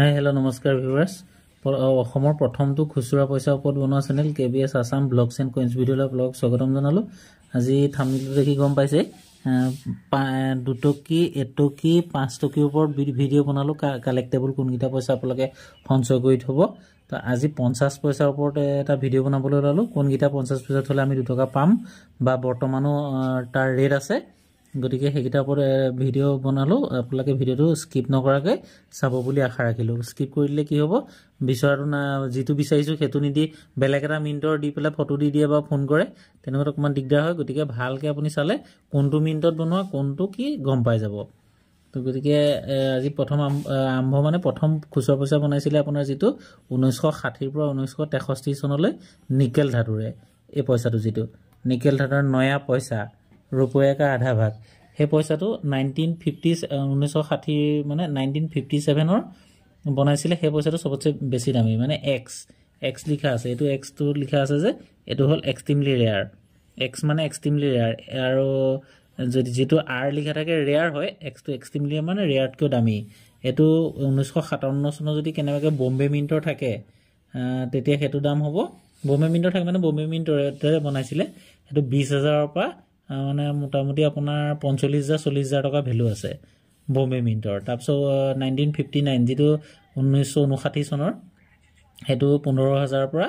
hi hello' নমস্কাৰ viewers অসমৰ প্ৰথমটো খুচুৰা পইচাৰ ওপৰত বনোৱা channel K B S Assam blogs and coins ভিডিঅ'লৈ ব্লগ স্বাগতম জনালোঁ আজি থামিলটো দেখি গম পাইছে দুটকী এটকী পাঁচটকীৰ ওপৰত ভিডিঅ' বনালোঁ কালেক্টেবল কোনকেইটা পইচা আপোনালোকে সঞ্চয় কৰি থ'ব তো আজি পঞ্চাছ পইচাৰ ওপৰত এটা ভিডিঅ' বনাবলৈ ওলালোঁ কোনকেইটা পঞ্চাছ পইচা থ'লে আমি দুটকা পাম বা বৰ্তমানো তাৰ ৰেট আছে গতিকে সেইকেইটাৰ ওপৰত ভিডিঅ' বনালোঁ আপোনালোকে ভিডিঅ'টো স্কিপ নকৰাকৈ চাব বুলি আশা ৰাখিলোঁ স্কিপ কৰি দিলে কি হ'ব বিচৰাটো না যিটো বিচাৰিছোঁ সেইটো নিদি বেলেগ এটা মিনিটৰ দি পেলাই ফটো দি দিয়ে বা ফোন কৰে তেনেকুৱাত অকণমান দিগদাৰ হয় গতিকে ভালকৈ আপুনি চালে কোনটো মিনিটত বনোৱা কোনটো কি গম পাই যাব তো গতিকে আজি প্ৰথম আৰম্ভ মানে প্ৰথম খুচুৰা পইচা বনাইছিলে আপোনাৰ যিটো ঊনৈছশ ষাঠিৰ পৰা ঊনৈছশ তেষষ্ঠি চনলৈ নিকেল ধাতুৰে এই পইচাটো যিটো নিকেল ধাতুৰ নয়া পইচা ৰূপৰেকা আধা ভাগ সেই পইচাটো নাইনটিন ফিফটি ঊনৈছশ ষাঠি মানে নাইনটিন ফিফটি ছেভেনৰ বনাইছিলে সেই পইচাটো চবতছে বেছি দামী মানে এক্স এক্স লিখা আছে এইটো এক্সটো লিখা আছে যে এইটো হ'ল এক্সট্ৰিমলি ৰেয়াৰ এক্স মানে এক্সট্ৰিমলি ৰেয়াৰ আৰু যদি যিটো আৰ লিখা থাকে ৰেয়াৰ হয় এক্সটো এক্সট্ৰিমলি মানে ৰেয়াৰতকৈ দামী এইটো ঊনৈছশ সাতাৱন্ন চনৰ যদি কেনেবাকৈ বম্বে মিণ্টৰ থাকে তেতিয়া সেইটো দাম হ'ব বম্বে মিণ্টৰ থাকে মানে বম্বে মিণ্টৰে বনাইছিলে সেইটো বিছ হাজাৰৰ পৰা মানে মোটামুটি আপোনাৰ পঞ্চল্লিছ হাজাৰ চল্লিছ হাজাৰ টকা ভেলু আছে বম্বে মিণ্টৰ তাৰপিছত নাইনটিন ফিফটি নাইন যিটো ঊনৈছশ ঊনষাঠি চনৰ সেইটো পোন্ধৰ হাজাৰৰ পৰা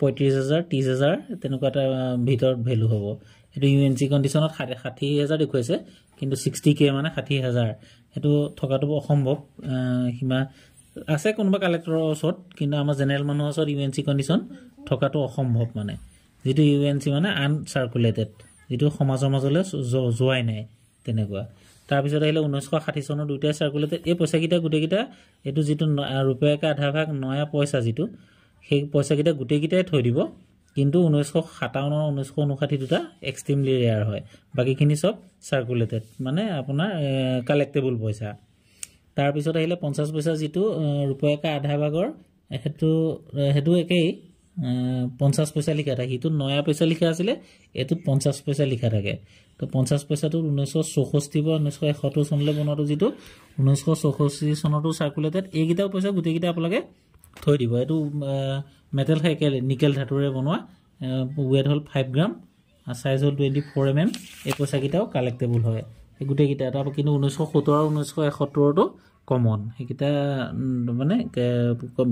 পঁয়ত্ৰিছ হাজাৰ ত্ৰিছ হাজাৰ তেনেকুৱা এটা ভিতৰত ভেলু হ'ব সেইটো ইউ এন চি কণ্ডিশ্যনত ষাঠি ষাঠি হাজাৰ দেখুৱাইছে কিন্তু ছিক্সটি কে মানে ষাঠি হাজাৰ সেইটো থকাটো অসম্ভৱ সিমান আছে কোনোবা কালেক্টৰৰ ওচৰত কিন্তু আমাৰ জেনেৰেল মানুহৰ ওচৰত ইউ এন চি কণ্ডিশ্যন থকাটো অসম্ভৱ মানে যিটো ইউ এন চি মানে আনচাৰ্কুলেটেড যিটো সমাজৰ মাজলৈ যোৱাই নাই তেনেকুৱা তাৰপিছত আহিলে ঊনৈছশ ষাঠি চনৰ দুয়োটাই চাৰ্কুলেটে এই পইচাকেইটা গোটেইকেইটা এইটো যিটো ৰূপায়কা আধাভাগ নয়া পইচা যিটো সেই পইচাকেইটা গোটেইকেইটাই থৈ দিব কিন্তু ঊনৈছশ সাতাৱন্ন ঊনৈছশ ঊনষাঠি দুটা এক্সট্ৰিমলি ৰেয়াৰ হয় বাকীখিনি চব চাৰ্কুলেটেড মানে আপোনাৰ কালেক্টেবল পইচা তাৰপিছত আহিলে পঞ্চাছ পইচা যিটো ৰূপায়কে আধাভাগৰ সেইটো সেইটো একেই পঞ্চাছ পইচা লিখা থাকে সিটোত নয়া পইচা লিখা আছিলে এইটোত পঞ্চাছ পইচা লিখা থাকে তো পঞ্চাছ পইচাটোত ঊনৈছশ চৌষষ্ঠি বা ঊনৈছশ এসত্তৰ চনলৈ বনোৱাটো যিটো ঊনৈছশ চৌষষ্ঠি চনতো চাৰ্কুলেটেড এইকেইটাও পইচা গোটেইকেইটা আপোনালোকে থৈ দিব এইটো মেটেল হেকে নিকেল ধাতুৰে বনোৱা ৱেট হ'ল ফাইভ গ্ৰাম আৰু চাইজ হ'ল টুৱেণ্টি ফ'ৰ এম এম এই পইচাকেইটাও কালেক্টেবল হয় এই গোটেইকেইটা তাৰপৰা কিন্তু ঊনৈছশ সত্তৰ আৰু ঊনৈছশ এসত্তৰতো কমন সেইকেইটা মানে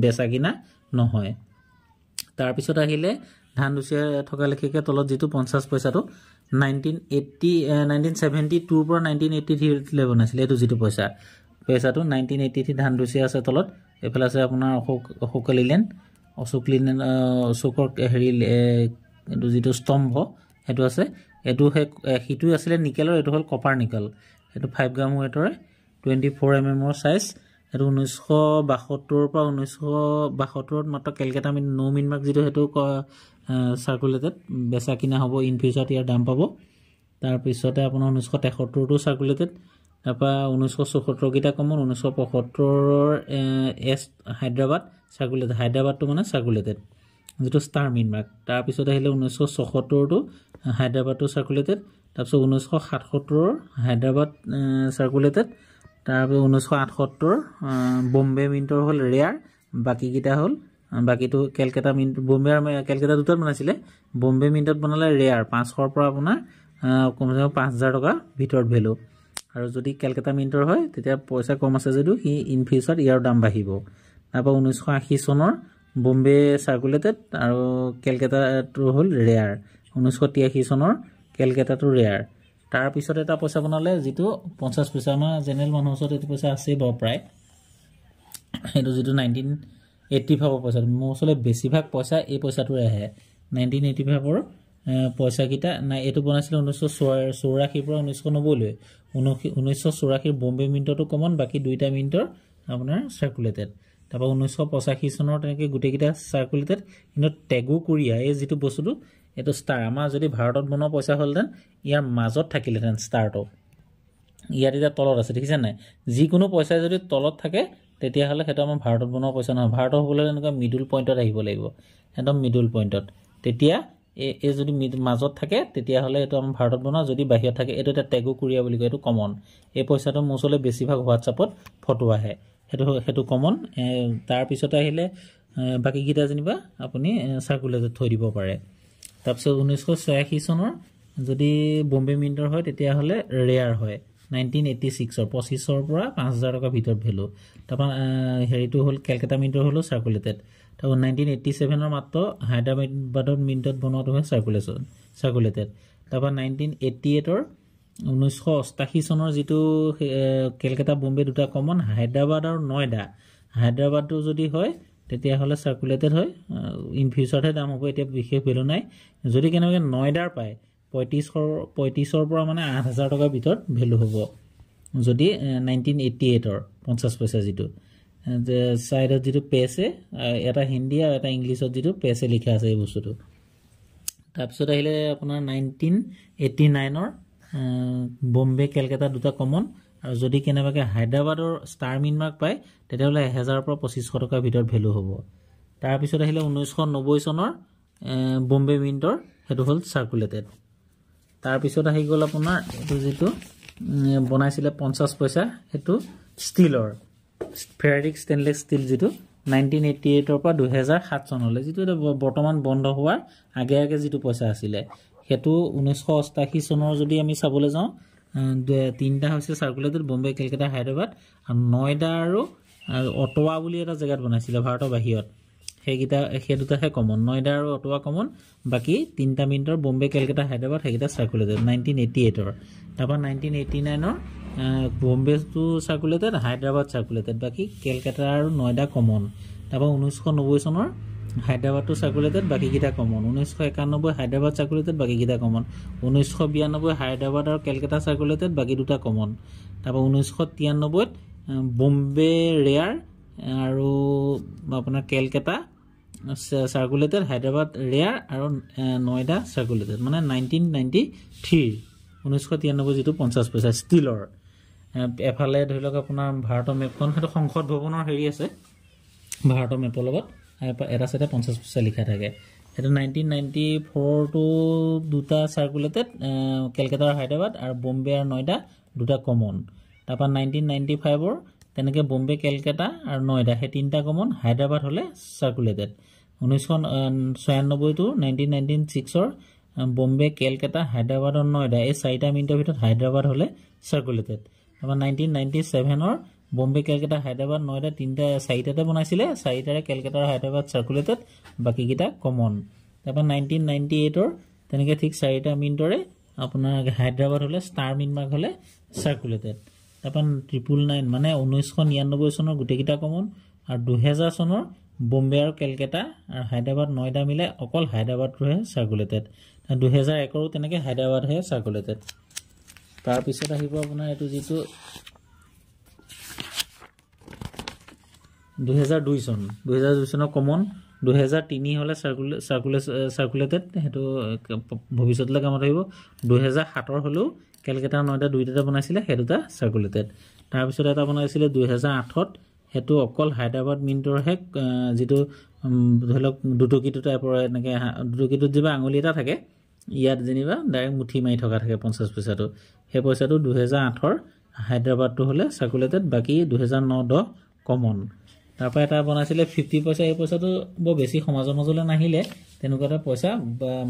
বেচা কিনা নহয় তাৰপিছত আহিলে ধান থকা থকালেখিকৈ তলত যিটো পঞ্চাছ পইচাটো নাইনটিন এইটি নাইনটিন ছেভেণ্টি টুৰ পৰা নাইনটিন এইটি থ্ৰীলৈ বনাইছিলে এইটো যিটো পইচা পইচাটো নাইনটিন এইটি থ্ৰী ধান দুচিয়া আছে তলত এইফালে আছে আপোনাৰ অশোক অশোক লিলেন অশোক লিলেন অশোকৰ হেৰি এইটো যিটো স্তম্ভ সেইটো আছে এইটো সেই সিটোৱে আছিলে নিকেলৰ এইটো হ'ল কপাৰ নিকেল সেইটো ফাইভ গ্ৰাম ৱেটৰে টুৱেণ্টি ফ'ৰ এম এমৰ ছাইজ সেইটো ঊনৈছশ বাসত্তৰৰ পৰা ঊনৈছশ বাসত্তৰত মাত্ৰ কেলকাতা মিন ন' মিন মাৰ্ক যিটো সেইটো চাৰ্কুলেটেড বেচা কিনা হ'ব ইন ফিউচাৰত ইয়াৰ দাম পাব তাৰপিছতে আপোনাৰ ঊনৈছশ তেসত্তৰটো চাৰ্কুলেটেড তাৰপৰা ঊনৈছশ চৌসত্তৰকেইটা কমন ঊনৈছশ পয়সত্তৰৰ এছ হায়দৰাবাদ চাৰ্কুলেটেড হায়দৰাবাদটো মানে চাৰ্কুলেটেড যিটো ষ্টাৰ মিন মাৰ্ক তাৰপিছত আহিলে ঊনৈছশ ছসত্তৰটো হায়দৰাবাদটো চাৰ্কুলেটেড তাৰপিছত ঊনৈছশ সাতসত্তৰৰ হায়দৰাবাদ চাৰ্কুলেটেড তাৰপিছত ঊনৈছশ আঠসত্তৰ বম্বে মিণ্টৰ হ'ল ৰেয়াৰ বাকীকেইটা হ'ল বাকীটো কেলকাতা মিণ্ট বম্বে আৰু কেলকাতা দুটাত বনাইছিলে বম্বে মিণ্টত বনালে ৰেয়াৰ পাঁচশৰ পৰা আপোনাৰ কমচে কম পাঁচ হাজাৰ টকা ভিতৰত ভেলু আৰু যদি কেলকাতা মিণ্টৰ হয় তেতিয়া পইচা কম আছে যদিও সি ইন ফিউচাৰত ইয়াৰ দাম বাঢ়িব তাৰপৰা ঊনৈছশ আশী চনৰ বম্বে চাৰ্কুলেটেড আৰু কেলকাতাটো হ'ল ৰেয়াৰ ঊনৈছশ তিৰাশী চনৰ কেলকাতাটো ৰেয়াৰ তাৰপিছত এটা পইচা বনালে যিটো পঞ্চাছ পইচা আমাৰ জেনেৰেল মানুহৰ ওচৰত এইটো পইচা আছেই বাৰু প্ৰায় সেইটো যিটো নাইনটিন এইটটি ফাইভৰ পইচা মোৰ ওচৰলৈ বেছিভাগ পইচা এই পইচাটোৰে আহে নাইনটিন এইটি ফাইভৰ পইচাকেইটা নাই এইটো বনাইছিলে ঊনৈছশ চৌৰাশীৰ পৰা ঊনৈছশ নব্বৈলৈ ঊনৈশী ঊনৈছশ চৌৰাশীৰ বম্বে মিণ্টটো কমন বাকী দুইটা মিনিটৰ আপোনাৰ চাৰ্কুলেটেড তাৰপৰা ঊনৈছশ পঁচাশী চনৰ তেনেকৈ গোটেইকেইটা চাৰ্কুলেটেড কিন্তু টেগু কুৰিয়া এই যিটো বস্তুটো এইটো ষ্টাৰ আমাৰ যদি ভাৰতত বনোৱা পইচা হ'লহেঁতেন ইয়াৰ মাজত থাকিলেহেঁতেন ষ্টাৰটো ইয়াত এতিয়া তলত আছে দেখিছে নাই যিকোনো পইচা যদি তলত থাকে তেতিয়াহ'লে সেইটো আমাৰ ভাৰতত বনোৱা পইচা নহয় ভাৰতৰ হ'বলৈ এনেকুৱা মিডল পইণ্টত আহিব লাগিব একদম মিডল পইণ্টত তেতিয়া এই এই যদি মাজত থাকে তেতিয়াহ'লে এইটো আমাৰ ভাৰতত বনোৱা যদি বাহিৰত থাকে এইটো এতিয়া টেগু কোৰিয়া বুলি কয় এইটো কমন এই পইচাটো মোৰ ওচৰলৈ বেছিভাগ হোৱাটছআপত ফটো আহে সেইটো সেইটো কমন তাৰপিছতে আহিলে বাকীকেইটা যেনিবা আপুনি চাৰ্কুলেটত থৈ দিব পাৰে তাৰপিছত ঊনৈছশ ছয়াশী চনৰ যদি বম্বে মিণ্টৰ হয় তেতিয়াহ'লে ৰেয়াৰ হয় নাইনটিন এইটি ছিক্সৰ পঁচিছৰ পৰা পাঁচ হাজাৰ টকাৰ ভিতৰত ভেলু তাৰপৰা হেৰিটো হ'ল কেলকাতা মিণ্টৰ হ'লেও চাৰ্কুলেটেড তাৰপৰা নাইনটিন এইটি ছেভেনৰ মাত্ৰ হায়দৰাবাদত মিণ্টত বনোৱাটো হয় চাৰ্কুলেশ্যন চাৰ্কুলেটেড তাৰপৰা নাইনটিন এইটি এইটৰ ঊনৈছশ অষ্টাশী চনৰ যিটো কেলকাতা বম্বে দুটা কমন হায়দৰাবাদ আৰু নয়দা হায়দৰাবাদটো যদি হয় তেতিয়াহ'লে চাৰ্কুলেটেড হয় ইন ফিউচাৰতহে দাম হ'ব এতিয়া বিশেষ ভেলু নাই যদি কেনেবাকৈ নয়দাৰ পায় পঁয়ত্ৰিছশৰ পঁয়ত্ৰিছৰ পৰা মানে আঠ হাজাৰ টকাৰ ভিতৰত ভেলু হ'ব যদি নাইনটিন এইটি এইটৰ পঞ্চাছ পইচা যিটো ছাইডত যিটো পেছে এটা হিন্দী আৰু এটা ইংলিছত যিটো পেছে লিখা আছে এই বস্তুটো তাৰপিছত আহিলে আপোনাৰ নাইনটিন এইটি নাইনৰ বম্বে কেলকাতা দুটা কমন আৰু যদি কেনেবাকৈ হায়দৰাবাদৰ ষ্টাৰ মিনমাৰ্ক পায় তেতিয়াহ'লে এহেজাৰৰ পৰা পঁচিছশ টকাৰ ভিতৰত ভেলু হ'ব তাৰপিছত আহিলে ঊনৈছশ নব্বৈ চনৰ বম্বে মিণ্টৰ সেইটো হ'ল চাৰ্কুলেটেড তাৰপিছত আহি গ'ল আপোনাৰ এইটো যিটো বনাইছিলে পঞ্চাছ পইচা সেইটো ষ্টীলৰ ফেৰাৰিক ষ্টেইনলেছ ষ্টীল যিটো নাইনটিন এইটি এইটৰ পৰা দুহেজাৰ সাত চনলৈ যিটো এতিয়া বৰ্তমান বন্ধ হোৱাৰ আগে আগে যিটো পইচা আছিলে সেইটো ঊনৈছশ অষ্টাশী চনৰ যদি আমি চাবলৈ যাওঁ তিনিটা হৈছে চাৰ্কুলেটেড বম্বে কেলকাতা হায়দৰাবাদ আৰু নয়দা আৰু অটোৱা বুলি এটা জেগাত বনাইছিলে ভাৰতৰ বাহিৰত সেইকেইটা সেই দুটাহে কমন নয়দা আৰু অটোৱা কমন বাকী তিনিটা মিনিটৰ বম্বে কেলকাতা হায়দৰাবাদ সেইকেইটা চাৰ্কুলেটেড নাইনটিন এইটি এইটৰ তাৰপৰা নাইনটিন এইটি নাইনৰ বম্বেটো চাৰ্কুলেটেড হায়দৰাবাদ চাৰ্কুলেটেড বাকী কেলকাতা আৰু নয়দা কমন তাৰপৰা ঊনৈছশ নব্বৈ চনৰ হায়দৰাবাদটো চাৰ্কুলেটেড বাকীকেইটা কমন ঊনৈছশ একানব্বৈ হায়দৰাবাদ চাৰ্কুলেটেড বাকীকেইটা কমন ঊনৈছশ বিৰানব্বৈ হায়দৰাবাদ আৰু কেলকাতা চাৰ্কুলেটেড বাকী দুটা কমন তাৰপৰা ঊনৈছশ তিৰান্নব্বৈত বম্বে ৰেয়াৰ আৰু আপোনাৰ কেলকাতা চাৰ্কুলেটেড হায়দৰাবাদ ৰেয়াৰ আৰু নয়দা চাৰ্কুলেটেড মানে নাইনটিন নাইণ্টি থ্ৰীৰ ঊনৈছশ তিৰান্নব্বৈ যিটো পঞ্চাছ পইচা ষ্টিলৰ এফালে ধৰি লওক আপোনাৰ ভাৰতৰ মেপখন সেইটো সংসদ ভৱনৰ হেৰি আছে ভাৰতৰ মেপৰ লগত এটা চাইডে পঞ্চাছ পইচা লিখা থাকে এটা নাইনটিন নাইণ্টি ফ'ৰটো দুটা চাৰ্কুলেটেড কেলকাতা আৰু হায়দৰাবাদ আৰু বম্বে আৰু নয়দা দুটা কমন তাৰপৰা নাইনটিন নাইণ্টি ফাইভৰ তেনেকৈ বম্বে কেলকাতা আৰু নয়দা সেই তিনিটা কমন হায়দৰাবাদ হ'লে চাৰ্কুলেটেড ঊনৈছশ ছয়ান্নব্বৈটো নাইনটিন নাইনটিন ছিক্সৰ বম্বে কেলকাতা হায়দৰাবাদ আৰু নয়দা এই চাৰিটা মিনিটৰ ভিতৰত হায়দৰাবাদ হ'লে চাৰ্কুলেটেড তাৰপৰা নাইনটিন নাইনটি ছেভেনৰ বম্বে কেলকাতা হায়দৰাবাদ নয়দা তিনিটা চাৰিটাতে বনাইছিলে চাৰিটাৰে কেলকাতা আৰু হায়দৰাবাদ চাৰ্কুলেটেড বাকীকেইটা কমন তাৰপৰা নাইনটিন নাইণ্টি এইটৰ তেনেকৈ ঠিক চাৰিটা মিণ্টৰে আপোনাৰ হায়দৰাবাদ হ'লে ষ্টাৰ মিণ্টমাৰ্ক হ'লে চাৰ্কুলেটেড তাৰপৰা ট্ৰিপুল নাইন মানে ঊনৈছশ নিৰান্নব্বৈ চনৰ গোটেইকেইটা কমন আৰু দুহেজাৰ চনৰ বম্বে আৰু কেলকাতা আৰু হায়দৰাবাদ নয়দা মিলে অকল হায়দৰাবাদটোহে চাৰ্কুলেটেড দুহেজাৰ একৰো তেনেকৈ হায়দৰাবাদহে চাৰ্কুলেটেড তাৰপিছত আহিব আপোনাৰ এইটো যিটো দুহেজাৰ দুই চন দুহেজাৰ দুই চনৰ কমন দুহেজাৰ তিনি হ'লে চাৰ্কুলে চাৰ্কুলে চাৰ্কুলেটেড সেইটো ভৱিষ্যতলৈ কামত আহিব দুহেজাৰ সাতৰ হ'লেও কেলকেটা নয়টা দুইটা বনাইছিলে সেই দুটা চাৰ্কুলেটেড তাৰপিছত এটা বনাইছিলে দুহেজাৰ আঠত সেইটো অকল হায়দৰাবাদ মিণ্টৰহে যিটো ধৰি লওক দুটকিটো টাইপৰ এনেকৈ দুটকিটোত যিবা আঙুলি এটা থাকে ইয়াত যেনিবা ডাইৰেক্ট মুঠি মাৰি থকা থাকে পঞ্চাছ পইচাটো সেই পইচাটো দুহেজাৰ আঠৰ হায়দৰাবাদটো হ'লে চাৰ্কুলেটেড বাকী দুহেজাৰ ন দহ কমন তাৰপৰা এটা বনাইছিলে ফিফটি পইচা এই পইচাটো বৰ বেছি সমাজৰ মাজলৈ নাহিলে তেনেকুৱা এটা পইচা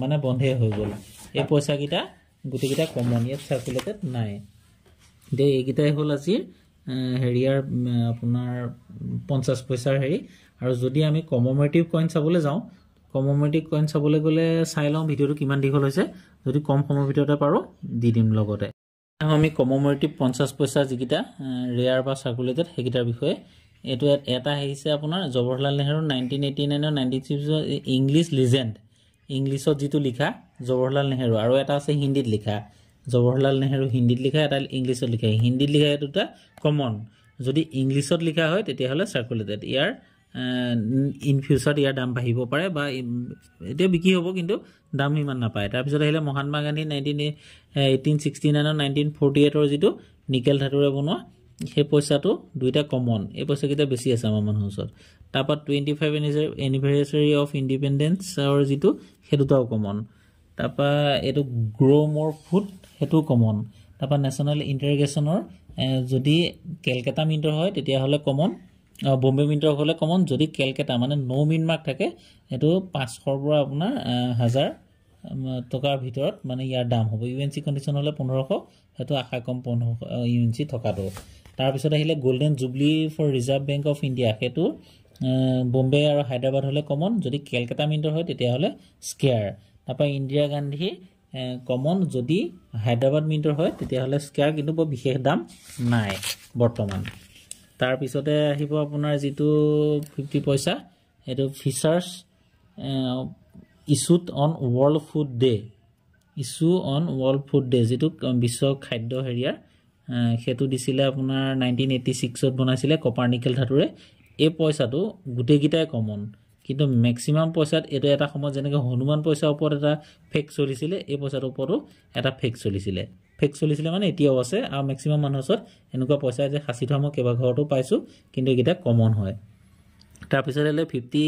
মানে বন্ধেই হৈ গ'ল এই পইচাকেইটা গোটেইকেইটা কমন ইয়াত চাৰ্কুলেটেড নাই এতিয়া এইকেইটাই হ'ল আজি হেৰিয়াৰ আপোনাৰ পঞ্চাছ পইচাৰ হেৰি আৰু যদি আমি কমমেটিভ কইন চাবলৈ যাওঁ কমমেটিভ কইন চাবলৈ গ'লে চাই লওঁ ভিডিঅ'টো কিমান দীঘল হৈছে যদি কম সময়ৰ ভিতৰতে পাৰোঁ দি দিম লগতে আমি কমমেটিভ পঞ্চাছ পইচা যিকেইটা ৰেয়াৰ বা চাৰ্কুলেটেড সেইকেইটাৰ বিষয়ে এইটো এটা আহিছে আপোনাৰ জৱাহৰলাল নেহৰু নাইনটিন এইটি নাইনৰ নাইনটিন ছিক্সৰ ইংলিছ লিজেণ্ড ইংলিছত যিটো লিখা জৱাহৰলাল নেহৰু আৰু এটা আছে হিন্দীত লিখা জৱাহৰলাল নেহৰু হিন্দীত লিখা এটা ইংলিছত লিখা হিন্দীত লিখা এইটো এটা কমন যদি ইংলিছত লিখা হয় তেতিয়াহ'লে চাৰ্কুলেটেড ইয়াৰ ইন ফিউচাৰত ইয়াৰ দাম বাঢ়িব পাৰে বা এতিয়া বিক্ৰী হ'ব কিন্তু দাম ইমান নাপায় তাৰপিছত আহিলে Mahatma Gandhi nineteen eighteen sixty নাইনৰ নাইনটিন ফৰ্টি এইটৰ যিটো নিকেল ধাতুৰে বনোৱা সেই পইচাটো দুইটা কমন এই পইচাকেইটা বেছি আছে আমাৰ মানুহৰ ওচৰত তাৰপৰা টুৱেণ্টি ফাইভ এনিভাৰ্চাৰী অফ ইণ্ডিপেণ্ডেঞ্চৰ যিটো সেই দুটাও কমন তাৰপৰা এইটো গ্ৰ' মৰ ফুড সেইটো কমন তাৰপৰা নেশ্যনেল ইণ্টাৰগেশ্যনৰ যদি কেলকেটা মিণ্টৰ হয় তেতিয়াহ'লে কমন বম্বে মিণ্টৰ হ'লে কমন যদি কেলকেটা মানে ন' মিন মাৰ্ক থাকে সেইটো পাঁচশৰ পৰা আপোনাৰ হাজাৰ টকাৰ ভিতৰত মানে ইয়াৰ দাম হ'ব ইউ এন চি কণ্ডিশ্যন হ'লে পোন্ধৰশ সেইটো আশা কম পোন্ধৰশ ইউ এন চি থকাটো তাৰপিছত আহিলে golden jubilee for reserve bank of India সেইটো বম্বে আৰু হায়দৰাবাদ হ'লে কমন যদি কেলকাতা মিণ্টৰ হয় তেতিয়াহ'লে স্কেয়াৰ তাৰপৰা ইন্দিৰা গান্ধী কমন যদি হায়দৰাবাদ মিণ্টৰ হয় তেতিয়াহ'লে স্কেয়াৰ কিন্তু বৰ বিশেষ দাম নাই বৰ্তমান তাৰপিছতে আহিব আপোনাৰ যিটো ফিফটি পইচা সেইটো ফিচাৰ্ছ ইছ্যুত on world food day issue on world food day যিটো বিশ্ব খাদ্য হেৰিয়াৰ সেইটো দিছিলে আপোনাৰ নাইনটিন এইটি ছিক্সত বনাইছিলে কপাৰনিকেল ধাতুৰে এই পইচাটো গোটেইকেইটাই কমন কিন্তু মেক্সিমাম পইচাত এইটো এটা সময়ত যেনেকৈ হনুমান পইচাৰ ওপৰত এটা ফেক চলিছিলে এই পইচাটোৰ ওপৰতো এটা ফেক চলিছিলে ফেক চলিছিলে মানে এতিয়াও আছে আৰু মেক্সিমাম মানুহৰ ওচৰত এনেকুৱা পইচা যে সাঁচি থোৱা মই কেইবাঘৰতো পাইছোঁ কিন্তু এইকেইটা কমন হয় তাৰপিছত এলে ফিফটি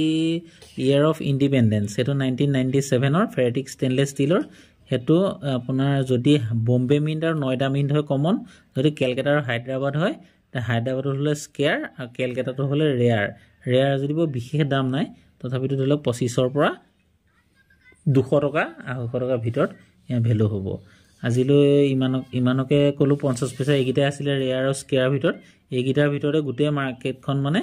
ইয়েৰ অফ ইণ্ডিপেণ্ডেঞ্চ সেইটো নাইনটিন নাইণ্টি ছেভেনৰ ফেৰেটিক ষ্টেইনলেছ ষ্টীলৰ সেইটো আপোনাৰ যদি বম্বে মিণ্ট আৰু নয়দা মিণ্ট হয় কমন যদি কেলকাতা আৰু হায়দৰাবাদ হয় তেতিয়া হায়দৰাবাদত হ'লে স্কেয়াৰ আৰু কেলকাতাটো হ'লে ৰেয়াৰ ৰেয়াৰ যদি বৰ বিশেষ দাম নাই তথাপিতো ধৰি লওক পঁচিছৰ পৰা দুশ টকা আঢ়ৈশ টকাৰ ভিতৰত ইয়াৰ ভেলু হ'ব আজিলৈ ইমান ইমানকে ক'লোঁ পঞ্চাছ পইচা এইকেইটাই আছিলে ৰেয়াৰ আৰু স্কেয়াৰৰ ভিতৰত এইকেইটাৰ ভিতৰতে গোটেই মাৰ্কেটখন মানে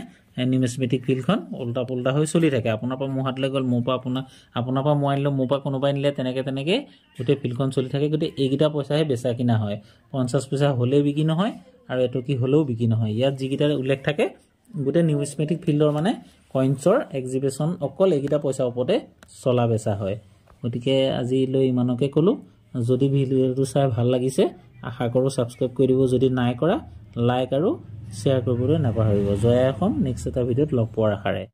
নিউমেচমেটিক ফিল্ডখন ওল্টা পোল্টা হৈ চলি থাকে আপোনাৰ পৰা মোৰ হাতলৈ গ'ল মোৰ পৰা আপোনাৰ আপোনাৰ পৰা মই আনিলোঁ মোৰ পৰা কোনোবাই নিলে তেনেকৈ তেনেকৈ গোটেই ফিল্ডখন চলি থাকে গতিকে এইকেইটা পইচাহে বেচা কিনা হয় পঞ্চাছ পইচা হ'লেও বিকি নহয় আৰু এটকি হ'লেও বিকি নহয় ইয়াত যিকেইটা উল্লেখ থাকে গোটেই নিউমেচমেটিক ফিল্ডৰ মানে কইনছৰ এক্সিবিশ্যন অকল এইকেইটা পইচাৰ ওপৰতে চলা বেচা হয় গতিকে আজিলৈ ইমানকে ক'লোঁ যদি ভিডিঅ'টো চাই ভাল লাগিছে আশা কৰোঁ ছাবস্ক্ৰাইব কৰি দিব যদি নাই কৰা লাইক আৰু শ্বেয়াৰ কৰিবলৈ নাপাহৰিব জয়া অসম নেক্সট এটা ভিডিঅ'ত লগ পোৱাৰ আশাৰে